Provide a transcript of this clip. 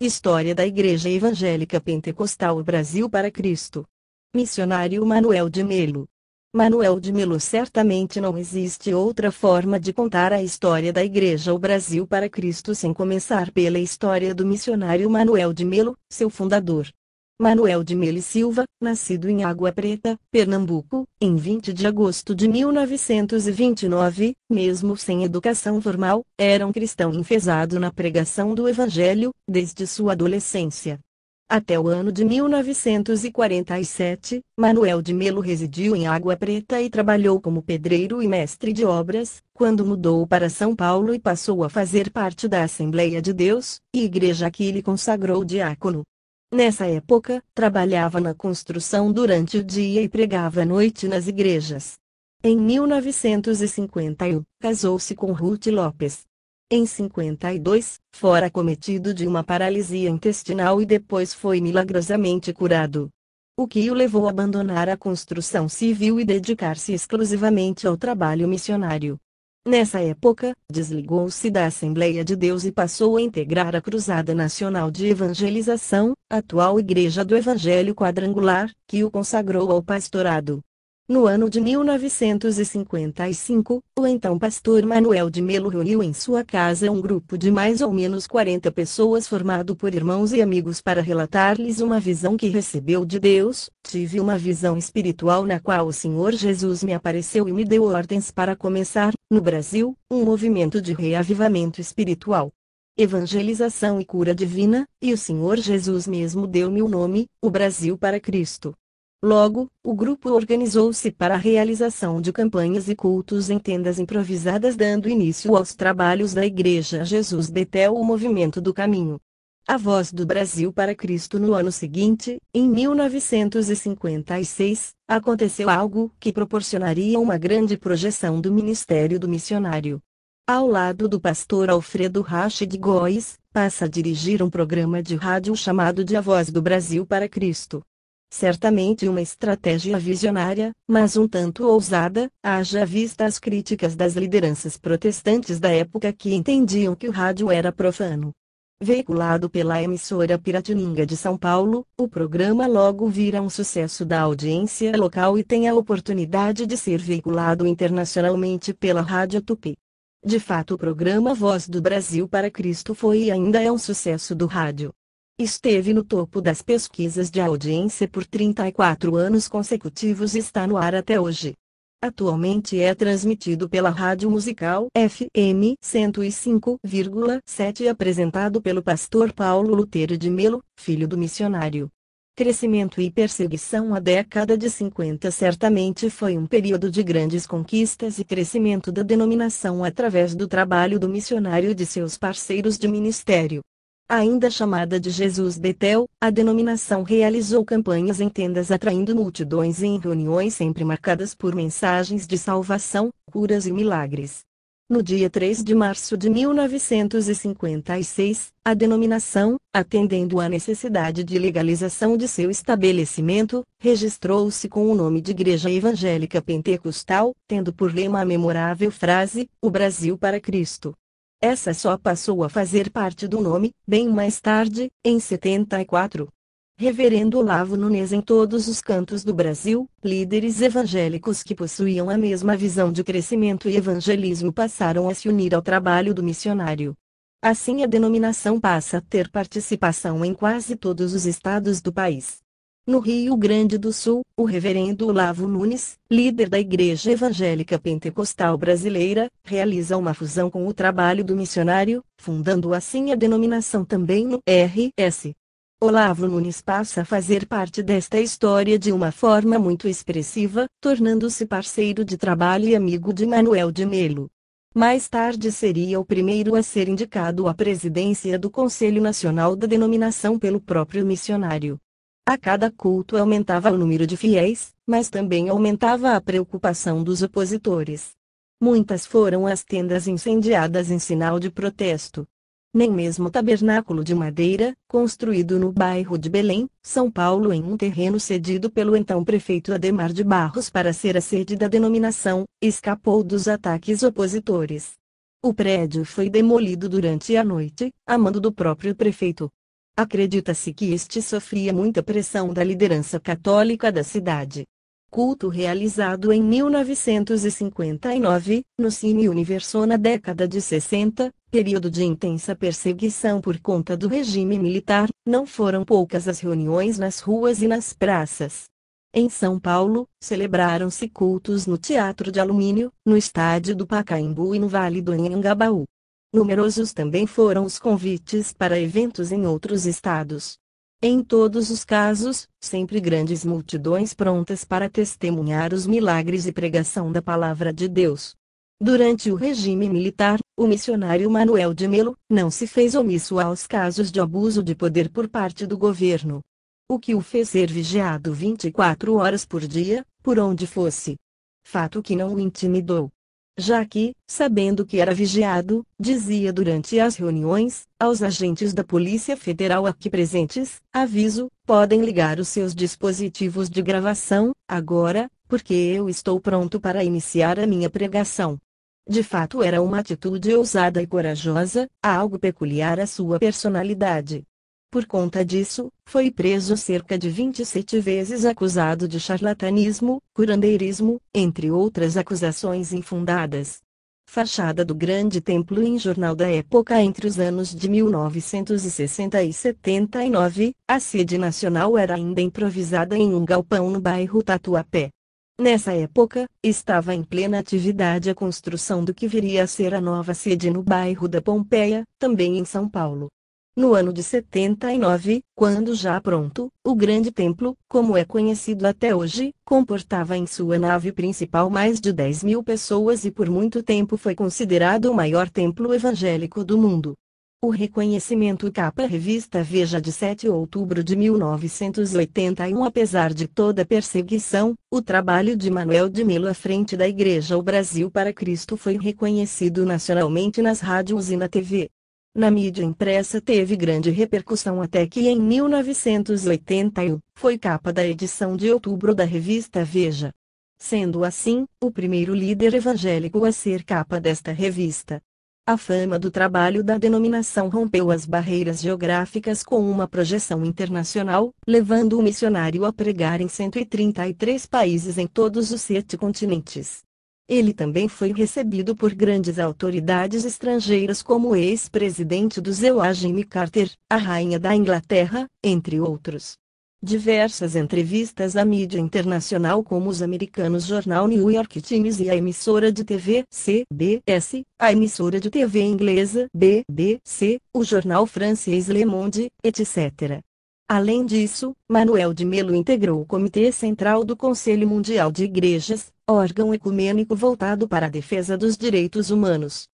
História da Igreja Evangélica Pentecostal Brasil para Cristo. Missionário Manuel de Melo. Manuel de Melo certamente não existe outra forma de contar a história da Igreja ao Brasil para Cristo sem começar pela história do missionário Manuel de Melo, seu fundador. Manuel de Meli Silva, nascido em Água Preta, Pernambuco, em 20 de agosto de 1929, mesmo sem educação formal, era um cristão enfesado na pregação do Evangelho, desde sua adolescência. Até o ano de 1947, Manuel de Melo residiu em Água Preta e trabalhou como pedreiro e mestre de obras, quando mudou para São Paulo e passou a fazer parte da Assembleia de Deus, igreja que lhe consagrou diácono. Nessa época, trabalhava na construção durante o dia e pregava à noite nas igrejas. Em 1951, casou-se com Ruth Lopes. Em 52, fora cometido de uma paralisia intestinal e depois foi milagrosamente curado. O que o levou a abandonar a construção civil e dedicar-se exclusivamente ao trabalho missionário. Nessa época, desligou-se da Assembleia de Deus e passou a integrar a Cruzada Nacional de Evangelização, atual Igreja do Evangelho Quadrangular, que o consagrou ao pastorado. No ano de 1955, o então pastor Manuel de Melo reuniu em sua casa um grupo de mais ou menos 40 pessoas formado por irmãos e amigos para relatar-lhes uma visão que recebeu de Deus. Tive uma visão espiritual na qual o Senhor Jesus me apareceu e me deu ordens para começar, no Brasil, um movimento de reavivamento espiritual evangelização e cura divina, e o Senhor Jesus mesmo deu-me o nome, o Brasil para Cristo. Logo, o grupo organizou-se para a realização de campanhas e cultos em tendas improvisadas, dando início aos trabalhos da Igreja Jesus Betel, o Movimento do Caminho. A Voz do Brasil para Cristo no ano seguinte, em 1956, aconteceu algo que proporcionaria uma grande projeção do ministério do missionário. Ao lado do pastor Alfredo Rachid Góes, passa a dirigir um programa de rádio chamado de A Voz do Brasil para Cristo. Certamente uma estratégia visionária, mas um tanto ousada, haja vista as críticas das lideranças protestantes da época que entendiam que o rádio era profano. Veiculado pela emissora Piratininga de São Paulo, o programa logo vira um sucesso da audiência local e tem a oportunidade de ser veiculado internacionalmente pela Rádio Tupi. De fato, o programa Voz do Brasil para Cristo foi e ainda é um sucesso do rádio. Esteve no topo das pesquisas de audiência por 34 anos consecutivos e está no ar até hoje. Atualmente é transmitido pela Rádio Musical FM 105,7 e apresentado pelo pastor Paulo Luteiro de Melo, filho do missionário. Crescimento e perseguição A década de 50 certamente foi um período de grandes conquistas e crescimento da denominação através do trabalho do missionário e de seus parceiros de ministério ainda chamada de Jesus Betel, a denominação realizou campanhas em tendas atraindo multidões em reuniões sempre marcadas por mensagens de salvação, curas e milagres. No dia 3 de março de 1956, a denominação, atendendo à necessidade de legalização de seu estabelecimento, registrou-se com o nome de Igreja Evangélica Pentecostal, tendo por lema a memorável frase: O Brasil para Cristo. Essa só passou a fazer parte do nome, bem mais tarde, em 74. Reverendo Olavo Nunes em todos os cantos do Brasil, líderes evangélicos que possuíam a mesma visão de crescimento e evangelismo passaram a se unir ao trabalho do missionário. Assim a denominação passa a ter participação em quase todos os estados do país. No Rio Grande do Sul, o reverendo Olavo Nunes, líder da Igreja Evangélica Pentecostal Brasileira, realiza uma fusão com o trabalho do missionário, fundando assim a denominação também no RS. Olavo Nunes passa a fazer parte desta história de uma forma muito expressiva, tornando-se parceiro de trabalho e amigo de Manuel de Melo. Mais tarde seria o primeiro a ser indicado à presidência do Conselho Nacional da Denominação pelo próprio missionário. A cada culto aumentava o número de fiéis, mas também aumentava a preocupação dos opositores. Muitas foram as tendas incendiadas em sinal de protesto. Nem mesmo o tabernáculo de madeira, construído no bairro de Belém, São Paulo em um terreno cedido pelo então prefeito Ademar de Barros para ser a sede da denominação, escapou dos ataques opositores. O prédio foi demolido durante a noite, a mando do próprio prefeito. Acredita-se que este sofria muita pressão da liderança católica da cidade. Culto realizado em 1959, no Cine Universo na década de 60, período de intensa perseguição por conta do regime militar, não foram poucas as reuniões nas ruas e nas praças. Em São Paulo, celebraram-se cultos no Teatro de Alumínio, no Estádio do Pacaembu e no Vale do Anhangabaú. Numerosos também foram os convites para eventos em outros estados. Em todos os casos, sempre grandes multidões prontas para testemunhar os milagres e pregação da palavra de Deus. Durante o regime militar, o missionário Manuel de Melo não se fez omisso aos casos de abuso de poder por parte do governo. O que o fez ser vigiado 24 horas por dia, por onde fosse. Fato que não o intimidou já que, sabendo que era vigiado, dizia durante as reuniões, aos agentes da Polícia Federal aqui presentes, aviso, podem ligar os seus dispositivos de gravação, agora, porque eu estou pronto para iniciar a minha pregação. De fato era uma atitude ousada e corajosa, algo peculiar à sua personalidade. Por conta disso, foi preso cerca de 27 vezes acusado de charlatanismo, curandeirismo, entre outras acusações infundadas. Fachada do Grande Templo em jornal da época entre os anos de 1960 e 79, a sede nacional era ainda improvisada em um galpão no bairro Tatuapé. Nessa época, estava em plena atividade a construção do que viria a ser a nova sede no bairro da Pompeia, também em São Paulo. No ano de 79, quando já pronto, o Grande Templo, como é conhecido até hoje, comportava em sua nave principal mais de 10 mil pessoas e por muito tempo foi considerado o maior templo evangélico do mundo. O reconhecimento capa revista Veja de 7 de outubro de 1981 Apesar de toda perseguição, o trabalho de Manuel de Melo à frente da Igreja O Brasil para Cristo foi reconhecido nacionalmente nas rádios e na TV na mídia impressa teve grande repercussão até que em 1981 foi capa da edição de outubro da revista Veja. Sendo assim, o primeiro líder evangélico a ser capa desta revista. A fama do trabalho da denominação rompeu as barreiras geográficas com uma projeção internacional, levando o missionário a pregar em 133 países em todos os sete continentes. Ele também foi recebido por grandes autoridades estrangeiras como o ex-presidente do ZEU Jimmy Carter, a rainha da Inglaterra, entre outros. Diversas entrevistas à mídia internacional como os americanos jornal New York Times e a emissora de TV CBS, a emissora de TV inglesa BBC, o jornal francês Le Monde, etc. Além disso, Manuel de Melo integrou o Comitê Central do Conselho Mundial de Igrejas, órgão ecumênico voltado para a defesa dos direitos humanos,